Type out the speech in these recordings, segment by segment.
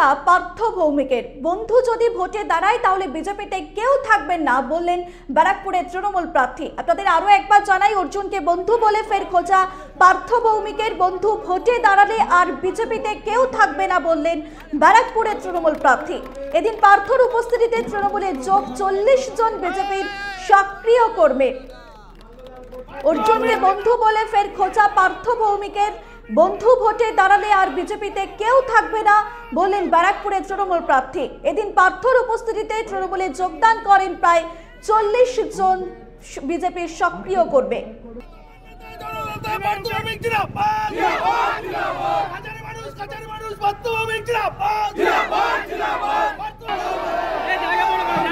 চর্চা পার্থ ভৌমিকের বন্ধু যদি ভোটে দাঁড়ায় তাহলে বিজেপিতে কেউ থাকবেন না বললেন ব্যারাকপুরের তৃণমূল প্রার্থী আপনাদের আরও একবার জানাই অর্জুনকে বন্ধু বলে ফের খোঁজা পার্থ ভৌমিকের বন্ধু ভোটে দাঁড়ালে আর বিজেপিতে কেউ থাকবে না বললেন ব্যারাকপুরের তৃণমূল প্রার্থী এদিন পার্থর উপস্থিতিতে তৃণমূলের যোগ চল্লিশ জন বিজেপির সক্রিয় কর্মী অর্জুনকে বন্ধু বলে ফের খোঁজা পার্থ ভৌমিকের বন্ধু ভোটে দাঁড়ালে আর বিজেপিতে কেউ থাকবে না বললেন ব্যারাকপুরের তৃণমূল প্রার্থী এদিন পার্থর উপস্থিতিতে তৃণমূলে যোগদান করেন প্রায় চল্লিশ জন বিজেপির সক্রিয় করবে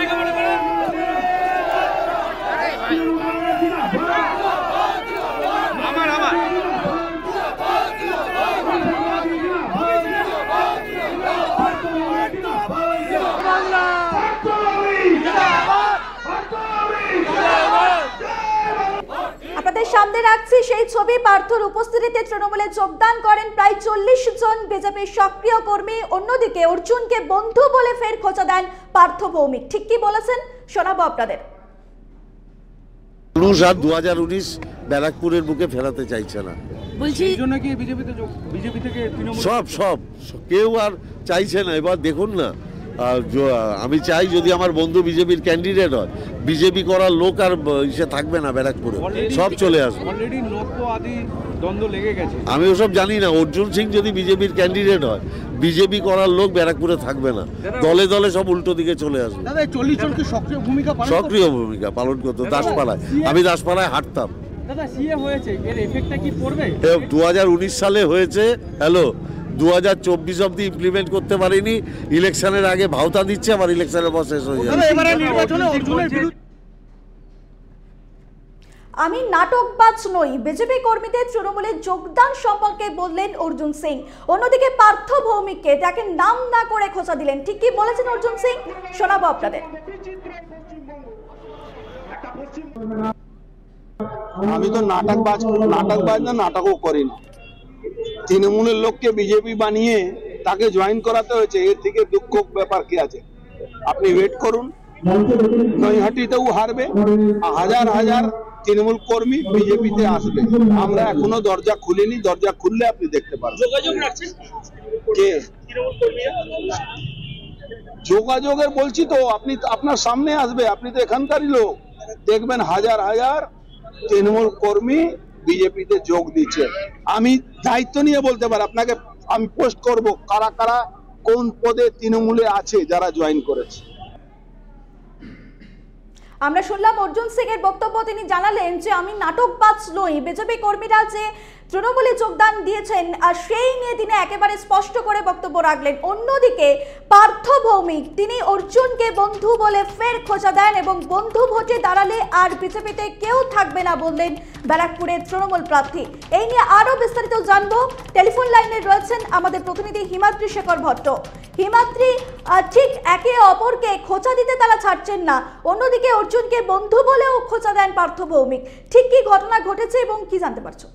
মানুষ সামনে রাখছি সেই ছবি পার্থর উপস্থিতিতে তৃণমূলে যোগদান করেন প্রায় চল্লিশ জন বিজেপি সক্রিয় কর্মী অন্যদিকে অর্জুনকে বন্ধু বলে ফের খোঁচা দেন পার্থ ভৌমিক ঠিক কি বলেছেন শোনাবো আপনাদের দু হাজার উনিশ ব্যারাকপুরের বুকে ফেরাতে চাইছে না সব সব কেউ আর চাইছে না এবার দেখুন না আমি চাই যদি আমার বন্ধু বিজেপির ক্যান্ডিডেট হয় বিজেপি করার লোক আর ইসে থাকবে না ব্যারাকপুরে সব চলে আসবে আমি ওসব জানি না অর্জুন সিং যদি বিজেপির ক্যান্ডিডেট হয় বিজেপি করার লোক ব্যারাকপুরে থাকবে না দলে দলে সব উল্টো দিকে চলে আসবে সক্রিয় ভূমিকা পালন করতো দাসপাড়ায় আমি দাসপাড়ায় হাঁটতাম দু হাজার উনিশ সালে হয়েছে হ্যালো দু হাজার চব্বিশ অব্দি ইমপ্লিমেন্ট করতে পারিনি ইলেকশনের আগে ভাওতা দিচ্ছে আবার ইলেকশনের পর শেষ হয়ে যাবে আমি নাটকবাজ নই বিজেপি কর্মীদের তৃণমূলের যোগদান সম্পর্কে বললেন অর্জুন সিং অন্যদিকে পার্থ ভৌমিককে তাকে নাম না করে খোঁচা দিলেন ঠিক কি বলেছেন অর্জুন সিং শোনাবো আপনাদের আমি তো নাটকবাজ নাটকবাজ না নাটকও করি না তৃণমূলের লোককে বিজেপি বানিয়ে তাকে জয়েন করাতে হয়েছে এর থেকে দুঃখ ব্যাপার কি আছে আপনি ওয়েট করুন নৈহাটিতেও হারবে হাজার হাজার তৃণমূল কর্মী বিজেপিতে আসবে আমরা এখনো দরজা খুলিনি দরজা খুললে আপনি দেখতে পারবেন কে যোগাযোগের বলছি তো আপনি আপনার সামনে আসবে আপনি তো এখানকারই লোক দেখবেন হাজার হাজার তৃণমূল কর্মী বিজেপিতে যোগ দিচ্ছে আমি দায়িত্ব নিয়ে বলতে পারি আপনাকে আমি পোস্ট করব কারা কারা কোন পদে তৃণমূলে আছে যারা জয়েন করেছে আমরা শুনলাম অর্জুন সিং এর বক্তব্য তিনি জানালেন যে আমি নাটকবাজ নই বিজেপি কর্মীরা যে তৃণমূলে যোগদান দিয়েছেন আর সেই নিয়ে তিনি একেবারে স্পষ্ট করে বক্তব্য রাখলেন অন্যদিকে পার্থ ভৌমিক তিনি অর্জুনকে বন্ধু বলে ফের খোঁজা দেন এবং বন্ধু ভোটে দাঁড়ালে আর বিজেপিতে কেউ থাকবে না বললেন ব্যারাকপুরের তৃণমূল প্রার্থী এই নিয়ে আরও বিস্তারিত জানবো টেলিফোন লাইনে রয়েছেন আমাদের প্রতিনিধি হিমাদ্রি শেখর ভট্ট হিমাদ্রি ঠিক একে অপরকে খোঁচা দিতে তারা ছাড়ছেন না অন্যদিকে অর্জুনকে বন্ধু বলেও খোঁচা দেন পার্থ ভৌমিক ঠিক কি ঘটনা ঘটেছে এবং কি জানতে পারছো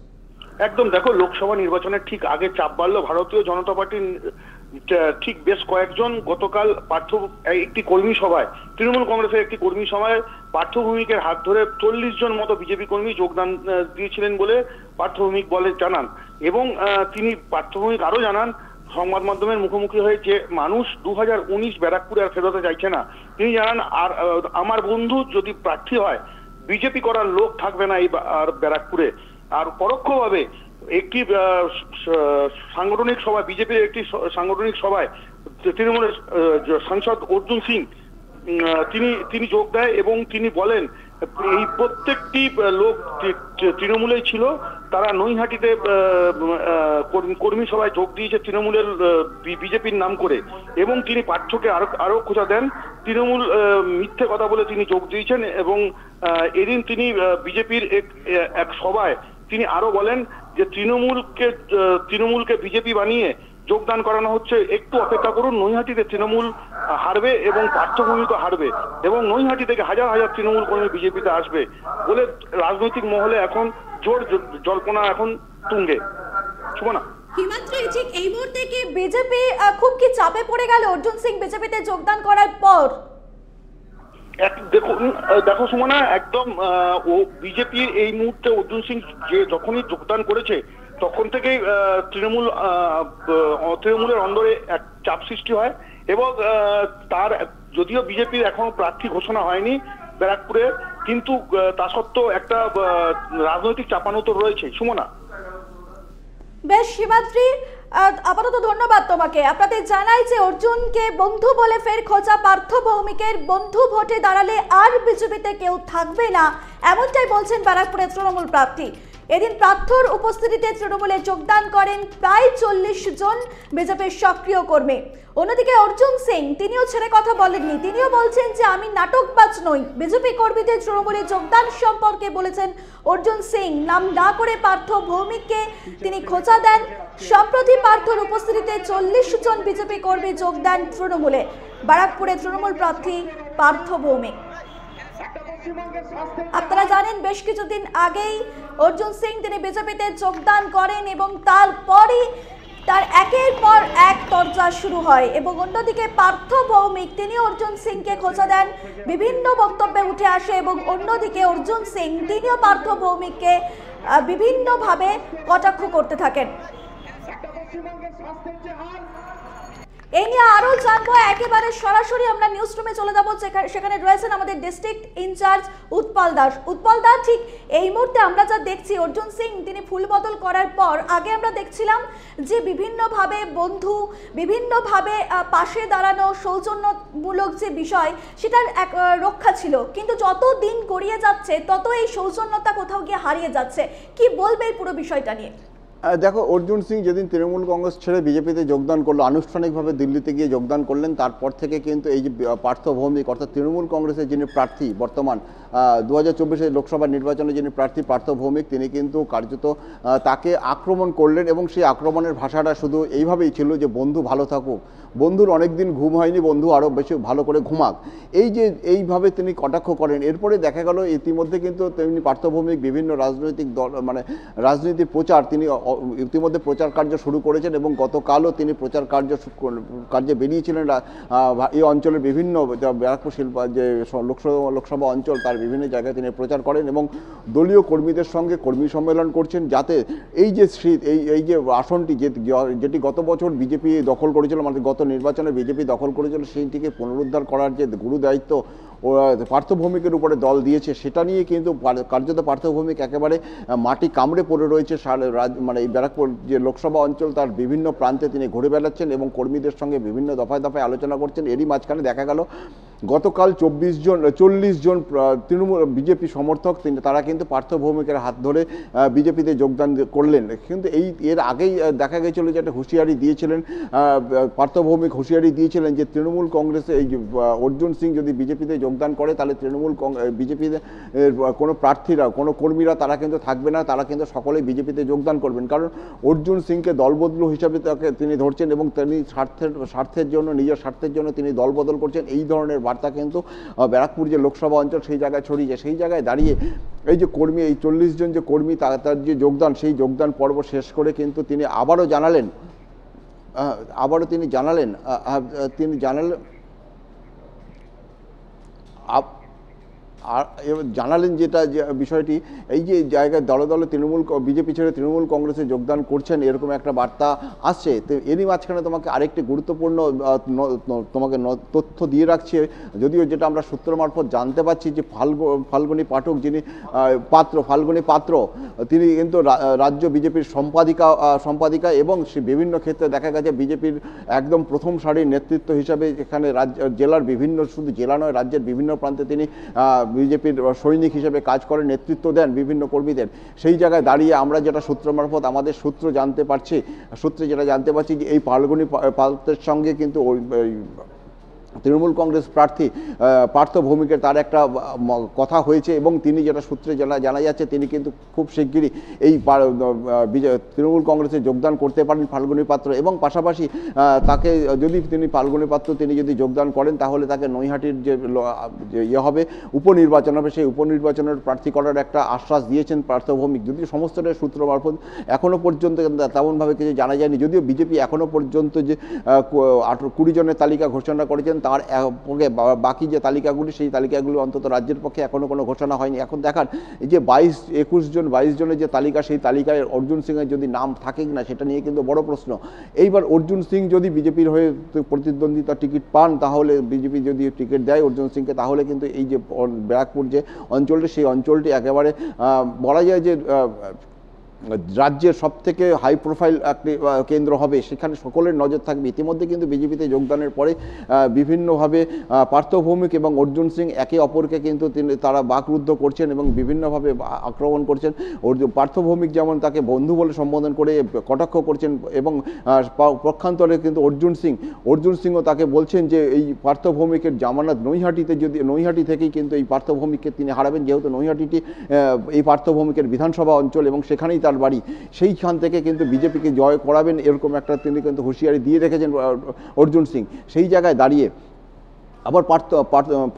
একদম দেখো লোকসভা নির্বাচনের ঠিক আগে চাপ বাড়লো ভারতীয় জনতা পার্টির ঠিক বেশ কয়েকজন গতকাল পার্থ একটি কর্মী সভায় তৃণমূল কংগ্রেসের একটি কর্মী সভায় পার্থ ভৌমিকের হাত ধরে চল্লিশ জন মতো বিজেপি কর্মী যোগদান দিয়েছিলেন বলে পার্থ ভৌমিক বলে জানান এবং তিনি পার্থ ভৌমিক জানান সংবাদ মাধ্যমের মুখোমুখি হয়ে যে মানুষ দু হাজার উনিশ ব্যারাকপুরে আর ফেরতে চাইছে না তিনি জানান আর আমার বন্ধু যদি প্রার্থী হয় বিজেপি করার লোক থাকবে না এই আর ব্যারাকপুরে আর পরোক্ষভাবে একটি সাংগঠনিক সভায় বিজেপির একটি সাংগঠনিক সভায় তৃণমূলের সাংসদ অর্জুন সিং তিনি তিনি যোগ দেয় এবং তিনি বলেন এই প্রত্যেকটি লোক তৃণমূলেই ছিল তারা নৈহাটিতে কর্মী সভায় যোগ দিয়েছে তৃণমূলের বিজেপির নাম করে এবং তিনি পাঠ্যকে আরো আরো খোঁজা দেন তৃণমূল মিথ্যে কথা বলে তিনি যোগ দিয়েছেন এবং এদিন তিনি বিজেপির এক এক সভায় তিনি আরো বলেন যে তৃণমূলকে তৃণমূলকে বিজেপি বানিয়ে যোগদান করানো হচ্ছে একটু অপেক্ষা করুন নৈহাটিতে তৃণমূল হারবে এবং পার্থভূমি তো হারবে এবং নৈহাটি থেকে হাজার হাজার তৃণমূল কর্মী বিজেপিতে আসবে বলে রাজনৈতিক মহলে এখন জোর জল্পনা এখন তুঙ্গে সুমনা হিমাদ্রি ঠিক এই মুহূর্তে কি বিজেপি খুব কি চাপে পড়ে গেল অর্জুন সিং বিজেপিতে যোগদান করার পর দেখুন দেখো সুমনা একদম ও বিজেপির এই মুহূর্তে অর্জুন সিং যে যখনই যোগদান করেছে তখন থেকেই তৃণমূল তৃণমূলের অন্দরে এক চাপ সৃষ্টি হয় এবং তার যদিও বিজেপির এখন প্রার্থী ঘোষণা হয়নি ব্যারাকপুরে কিন্তু তা সত্ত্বেও একটা রাজনৈতিক চাপানো তো রয়েছে সুমনা বেশ শিবাদ্রি আপাতত ধন্যবাদ তোমাকে আপনাদের জানাই যে অর্জুনকে বন্ধু বলে ফের খোঁজা পার্থ ভৌমিকের বন্ধু ভোটে দাঁড়ালে আর বিজেপিতে কেউ থাকবে না এমনটাই বলছেন ব্যারাকপুরের তৃণমূল প্রার্থী এদিন প্রার্থর উপস্থিতিতে তৃণমূলে যোগদান করেন প্রায় চল্লিশ জন বিজেপির সক্রিয় কর্মী অন্যদিকে অর্জুন সিং তিনিও ছেড়ে কথা বলেননি তিনিও বলছেন যে আমি নাটকবাজ নই বিজেপি কর্মীদের তৃণমূলে যোগদান সম্পর্কে বলেছেন অর্জুন সিং নাম না করে পার্থ ভৌমিককে তিনি খোঁচা দেন সম্প্রতি পার্থর উপস্থিতিতে চল্লিশ জন বিজেপি কর্মী যোগ দেন তৃণমূলে বারাকপুরে তৃণমূল প্রার্থী পার্থ ভৌমিক আপনারা জানেন বেশ কিছুদিন আগেই অর্জুন সিং তিনি বিজেপিতে যোগদান করেন এবং তারপরই তার একের পর এক চর্চা শুরু হয় এবং অন্যদিকে পার্থ ভৌমিক তিনি অর্জুন সিংকে খোঁজা দেন বিভিন্ন বক্তব্যে উঠে আসে এবং অন্যদিকে অর্জুন সিং তিনিও পার্থ ভৌমিককে বিভিন্নভাবে কটাক্ষ করতে থাকেন এই নিয়ে আরও জানবো একেবারে সরাসরি আমরা নিউজ রুমে চলে সেখানে রয়েছেন আমাদের ডিস্ট্রিক্ট ইনচার্জ উৎপল দাস উৎপল দাস ঠিক এই মুহূর্তে আমরা যা দেখছি অর্জুন সিং তিনি করার পর আগে আমরা দেখছিলাম যে বিভিন্নভাবে বন্ধু বিভিন্নভাবে পাশে দাঁড়ানো সৌজন্যমূলক যে বিষয় সেটার এক রক্ষা ছিল কিন্তু যত দিন গড়িয়ে যাচ্ছে তত এই সৌজন্যতা কোথাও গিয়ে হারিয়ে যাচ্ছে কি বলবে এই পুরো বিষয়টা নিয়ে দেখো অর্জুন সিং যেদিন তৃণমূল কংগ্রেস ছেড়ে বিজেপিতে যোগদান করলো আনুষ্ঠানিকভাবে দিল্লিতে গিয়ে যোগদান করলেন তারপর থেকে কিন্তু এই যে পার্থভৌমিক অর্থাৎ তৃণমূল কংগ্রেসের যিনি প্রার্থী বর্তমান দু হাজার লোকসভা নির্বাচনে যিনি প্রার্থী পার্থ ভৌমিক তিনি কিন্তু কার্যত তাকে আক্রমণ করলেন এবং সেই আক্রমণের ভাষাটা শুধু এইভাবেই ছিল যে বন্ধু ভালো থাকুক বন্ধুর অনেক দিন ঘুম হয়নি বন্ধু আরও বেশি ভালো করে ঘুমাক এই যে এইভাবে তিনি কটাক্ষ করেন এরপরে দেখা গেল ইতিমধ্যে কিন্তু তিনি পার্থভৌমিক বিভিন্ন রাজনৈতিক দল মানে রাজনীতি প্রচার তিনি ইতিমধ্যে প্রচার কার্য শুরু করেছেন এবং গতকালও তিনি প্রচার কার্য কার্যে বেরিয়েছিলেন এই অঞ্চলের বিভিন্ন ব্যারাকপুর শিল্প যে লোকসভা লোকসভা অঞ্চল তার বিভিন্ন জায়গায় তিনি প্রচার করেন এবং দলীয় কর্মীদের সঙ্গে কর্মী সম্মেলন করছেন যাতে এই যে শীত এই এই যে আসনটি যে যেটি গত বছর বিজেপি দখল করেছিল মানে গত নির্বাচনে বিজেপি দখল করেছিল সেইটিকে পুনরুদ্ধার করার যে গুরু দায়িত্ব পার্থভূমিকের উপরে দল দিয়েছে সেটা নিয়ে কিন্তু কার্যত পার্থভূমিক একেবারে মাটি কামড়ে পড়ে রয়েছে মানে এই ব্যারাকপুর যে লোকসভা অঞ্চল তার বিভিন্ন প্রান্তে তিনি ঘুরে বেড়াচ্ছেন এবং কর্মীদের সঙ্গে বিভিন্ন দফায় দফায় আলোচনা করছেন এরই মাঝখানে দেখা গেল গতকাল চব্বিশ জন চল্লিশ জন তৃণমূল বিজেপি সমর্থক তারা কিন্তু পার্থ ভৌমিকের হাত ধরে বিজেপিতে যোগদান করলেন কিন্তু এই এর আগেই দেখা গেছিল যে একটা হুঁশিয়ারি দিয়েছিলেন পার্থ ভৌমিক হুঁশিয়ারি দিয়েছিলেন যে তৃণমূল কংগ্রেসে এই অর্জুন সিং যদি বিজেপিতে যোগদান করে তাহলে তৃণমূল বিজেপিতে কোনো প্রার্থীরা কোনো কর্মীরা তারা কিন্তু থাকবে না তারা কিন্তু সকলেই বিজেপিতে যোগদান করবেন কারণ অর্জুন সিংকে দলবদলু হিসাবে তাকে তিনি ধরছেন এবং তিনি স্বার্থের স্বার্থের জন্য নিজের স্বার্থের জন্য তিনি দলবদল করছেন এই ধরনের বার্তা কিন্তু ব্যারাকপুর যে লোকসভা অঞ্চল সেই জায়গায় ছড়িয়েছে সেই জায়গায় দাঁড়িয়ে এই যে কর্মী এই চল্লিশ জন যে কর্মী তার যে যোগদান সেই যোগদান পর্ব শেষ করে কিন্তু তিনি আবারও জানালেন আবারও তিনি জানালেন তিনি জানালেন আর জানালেন যেটা বিষয়টি এই যে জায়গায় দলে দলে তৃণমূল বিজেপি ছেড়ে তৃণমূল কংগ্রেসে যোগদান করছেন এরকম একটা বার্তা আসছে তো এরই মাঝখানে তোমাকে আরেকটি গুরুত্বপূর্ণ তোমাকে তথ্য দিয়ে রাখছে যদিও যেটা আমরা সূত্র মারফত জানতে পারছি যে ফাল্গু ফাল্গুনী পাঠক যিনি পাত্র ফাল্গুনী পাত্র তিনি কিন্তু রাজ্য বিজেপির সম্পাদিকা সম্পাদিকা এবং বিভিন্ন ক্ষেত্রে দেখা গেছে বিজেপির একদম প্রথম সারির নেতৃত্ব হিসাবে এখানে রাজ্য জেলার বিভিন্ন শুধু জেলা নয় রাজ্যের বিভিন্ন প্রান্তে তিনি বিজেপির সৈনিক হিসেবে কাজ করেন নেতৃত্ব দেন বিভিন্ন কর্মীদের সেই জায়গায় দাঁড়িয়ে আমরা যেটা সূত্র মারফত আমাদের সূত্র জানতে পারছি সূত্রে যেটা জানতে পারছি যে এই পালগুনি পালতের সঙ্গে কিন্তু ওই তৃণমূল কংগ্রেস প্রার্থী পার্থ ভৌমিকের তার একটা কথা হয়েছে এবং তিনি যেটা সূত্রে জানা জানা যাচ্ছে তিনি কিন্তু খুব শিগগিরই এই তৃণমূল কংগ্রেসে যোগদান করতে পারেন ফাল্গুনী পাত্র এবং পাশাপাশি তাকে যদি তিনি ফাল্গুনী পাত্র তিনি যদি যোগদান করেন তাহলে তাকে নৈহাটির যে ইয়ে হবে উপনির্বাচন হবে সেই উপনির্বাচনের প্রার্থী করার একটা আশ্বাস দিয়েছেন পার্থ ভৌমিক যদিও সমস্তটা সূত্র মারফত এখনও পর্যন্ত তেমনভাবে কিছু জানা যায়নি যদিও বিজেপি এখনও পর্যন্ত যে কুড়ি জনের তালিকা ঘোষণা করেছেন তার বাকি যে তালিকাগুলি সেই তালিকাগুলি অন্তত রাজ্যের পক্ষে এখনও কোনো ঘোষণা হয়নি এখন দেখার যে বাইশ একুশ জন বাইশ জনের যে তালিকা সেই তালিকায় অর্জুন সিংয়ের যদি নাম থাকে না সেটা নিয়ে কিন্তু বড় প্রশ্ন এইবার অর্জুন সিং যদি বিজেপির হয়ে প্রতিদ্বন্দ্বিতা টিকিট পান তাহলে বিজেপি যদি টিকিট দেয় অর্জুন সিংকে তাহলে কিন্তু এই যে ব্যারাকপুর যে অঞ্চলটি সেই অঞ্চলটি একেবারে বলা যায় যে রাজ্যের সব থেকে হাই প্রোফাইল একটি কেন্দ্র হবে সেখানে সকলের নজর থাকবে ইতিমধ্যে কিন্তু বিজেপিতে যোগদানের পরে বিভিন্নভাবে পার্থভৌমিক এবং অর্জুন সিং একে অপরকে কিন্তু তিনি তারা বাকরুদ্ধ করছেন এবং বিভিন্নভাবে আক্রমণ করছেন অর্জুন পার্থভৌমিক যেমন তাকে বন্ধু বলে সম্বোধন করে কটাক্ষ করছেন এবং পক্ষান্তরে কিন্তু অর্জুন সিং অর্জুন সিংও তাকে বলছেন যে এই পার্থভৌমিকের জামানাত নৈহাটিতে যদি নৈহাটি থেকেই কিন্তু এই পার্থভৌমিককে তিনি হারাবেন যেহেতু নৈহাটিটি এই পার্থভৌমিকের বিধানসভা অঞ্চল এবং সেখানেই তার তার বাড়ি সেইখান থেকে কিন্তু বিজেপিকে জয় করাবেন এরকম একটা তিনি কিন্তু হুঁশিয়ারি দিয়ে রেখেছেন অর্জুন সিং সেই জায়গায় দাঁড়িয়ে আবার পার্থ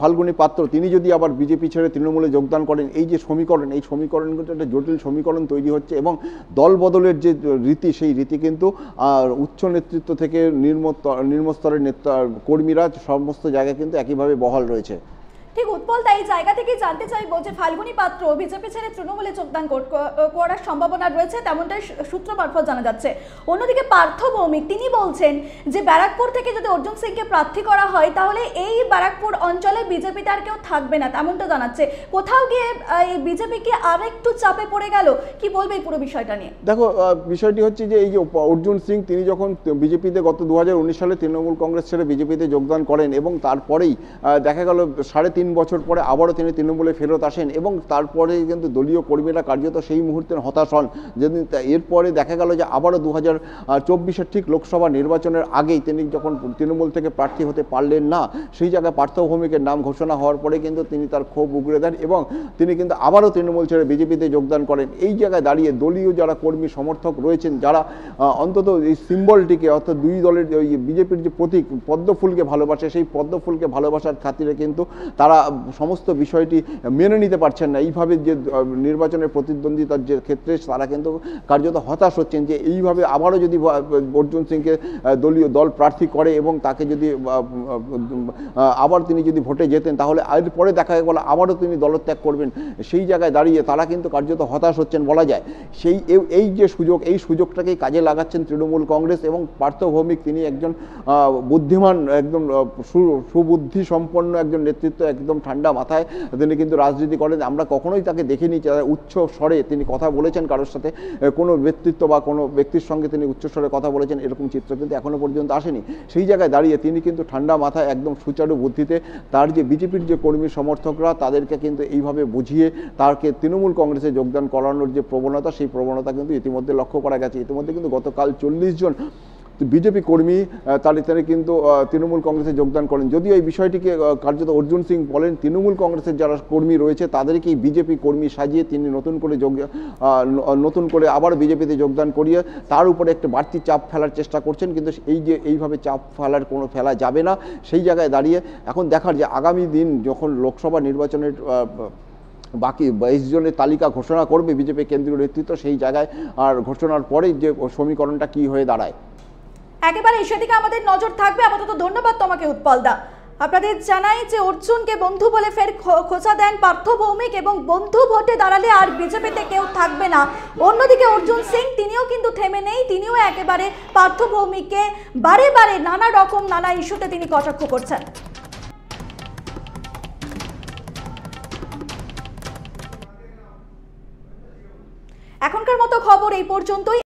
ফাল্গুনী পাত্র তিনি যদি আবার বিজেপি ছেড়ে তৃণমূলে যোগদান করেন এই যে সমীকরণ এই সমীকরণ কিন্তু একটা জটিল সমীকরণ তৈরি হচ্ছে এবং দল বদলের যে রীতি সেই রীতি কিন্তু উচ্চ নেতৃত্ব থেকে নির্ম নির্মস্তরের নেতা কর্মীরা সমস্ত জায়গায় কিন্তু একইভাবে বহাল রয়েছে ঠিক উৎপল তাই জায়গা থেকে জানতে চাইবো যে ফাল্গুনী পাত্র বিজেপি ছেড়ে তৃণমূলে যোগদান করার সম্ভাবনা রয়েছে তেমনটাই সূত্র মারফত জানা যাচ্ছে অন্যদিকে পার্থ ভৌমিক তিনি বলছেন যে ব্যারাকপুর থেকে যদি অর্জুন সিংকে প্রার্থী করা হয় তাহলে এই ব্যারাকপুর অঞ্চলে বিজেপি তার কেউ থাকবে না তেমনটা জানাচ্ছে কোথাও গিয়ে এই বিজেপিকে আর একটু চাপে পড়ে গেল কি বলবে এই পুরো বিষয়টা নিয়ে দেখো বিষয়টি হচ্ছে যে এই যে অর্জুন সিং তিনি যখন বিজেপিতে গত দু সালে তৃণমূল কংগ্রেস ছেড়ে বিজেপিতে যোগদান করেন এবং তারপরেই দেখা গেল সাড়ে তিন তিন বছর পরে আবারও তিনি তৃণমূলে ফেরত আসেন এবং তারপরে কিন্তু দলীয় কর্মীরা কার্যত সেই মুহূর্তে হতাশ হন যেদিন এরপরে দেখা গেল যে আবারও দু হাজার চব্বিশের ঠিক লোকসভা নির্বাচনের আগেই তিনি যখন তৃণমূল থেকে প্রার্থী হতে পারলেন না সেই জায়গায় পার্থ ভৌমিকের নাম ঘোষণা হওয়ার পরে কিন্তু তিনি তার ক্ষোভ উগড়ে দেন এবং তিনি কিন্তু আবারও তৃণমূল ছেড়ে বিজেপিতে যোগদান করেন এই জায়গায় দাঁড়িয়ে দলীয় যারা কর্মী সমর্থক রয়েছেন যারা অন্তত এই সিম্বলটিকে অর্থাৎ দুই দলের ওই বিজেপির যে প্রতীক পদ্মফুলকে ভালোবাসে সেই পদ্মফুলকে ভালোবাসার খাতিরে কিন্তু তারা তারা সমস্ত বিষয়টি মেনে নিতে পারছেন না এইভাবে যে নির্বাচনের প্রতিদ্বন্দ্বিতার যে ক্ষেত্রে তারা কিন্তু কার্যত হতাশ হচ্ছেন যে এইভাবে আবারও যদি অর্জুন সিংকে দলীয় দল প্রার্থী করে এবং তাকে যদি আবার তিনি যদি ভোটে যেতেন তাহলে এরপরে দেখা গেল আবারও তিনি দলত্যাগ করবেন সেই জায়গায় দাঁড়িয়ে তারা কিন্তু কার্যত হতাশ হচ্ছেন বলা যায় সেই এই যে সুযোগ এই সুযোগটাকেই কাজে লাগাচ্ছেন তৃণমূল কংগ্রেস এবং পার্থভৌমিক তিনি একজন বুদ্ধিমান একদম সুবুদ্ধি সম্পন্ন একজন নেতৃত্ব এক একদম ঠান্ডা মাথায় তিনি কিন্তু রাজনীতি করেন আমরা কখনোই তাকে দেখিনি উচ্চ স্বরে তিনি কথা বলেছেন কারোর সাথে কোনো ব্যক্তিত্ব বা কোনো ব্যক্তির সঙ্গে তিনি উচ্চ স্বরে কথা বলেছেন এরকম চিত্র কিন্তু এখনও পর্যন্ত আসেনি সেই জায়গায় দাঁড়িয়ে তিনি কিন্তু ঠান্ডা মাথায় একদম সুচারু বুদ্ধিতে তার যে বিজেপির যে কর্মী সমর্থকরা তাদেরকে কিন্তু এইভাবে বুঝিয়ে তারকে তৃণমূল কংগ্রেসে যোগদান করানোর যে প্রবণতা সেই প্রবণতা কিন্তু ইতিমধ্যে লক্ষ্য করা গেছে ইতিমধ্যে কিন্তু গতকাল চল্লিশ জন বিজেপি কর্মী তার তিনি কিন্তু তৃণমূল কংগ্রেসে যোগদান করেন যদিও এই বিষয়টিকে কার্যত অর্জুন সিং বলেন তৃণমূল কংগ্রেসের যারা কর্মী রয়েছে তাদেরকেই বিজেপি কর্মী সাজিয়ে তিনি নতুন করে যোগ নতুন করে আবার বিজেপিতে যোগদান করিয়ে তার উপরে একটা বাড়তি চাপ ফেলার চেষ্টা করছেন কিন্তু এই যে এইভাবে চাপ ফেলার কোনো ফেলা যাবে না সেই জায়গায় দাঁড়িয়ে এখন দেখার যে আগামী দিন যখন লোকসভা নির্বাচনের বাকি বাইশ জনের তালিকা ঘোষণা করবে বিজেপি কেন্দ্রীয় নেতৃত্ব সেই জায়গায় আর ঘোষণার পরেই যে সমীকরণটা কি হয়ে দাঁড়ায় একেবারে দিকে আমাদের নজর থাকবে আপাতত ধন্যবাদ তোমাকে উৎপলদা আপনাদের জানাই যে অর্জুনকে বন্ধু বলে ফের খোঁচা দেন পার্থ ভৌমিক এবং বন্ধু ভোটে দাঁড়ালে আর বিজেপিতে কেউ থাকবে না অন্যদিকে অর্জুন সিং তিনিও কিন্তু থেমে নেই তিনিও একেবারে পার্থ ভৌমিককে বারে বারে নানা রকম নানা ইস্যুতে তিনি কটাক্ষ করছেন এখনকার মতো খবর এই পর্যন্তই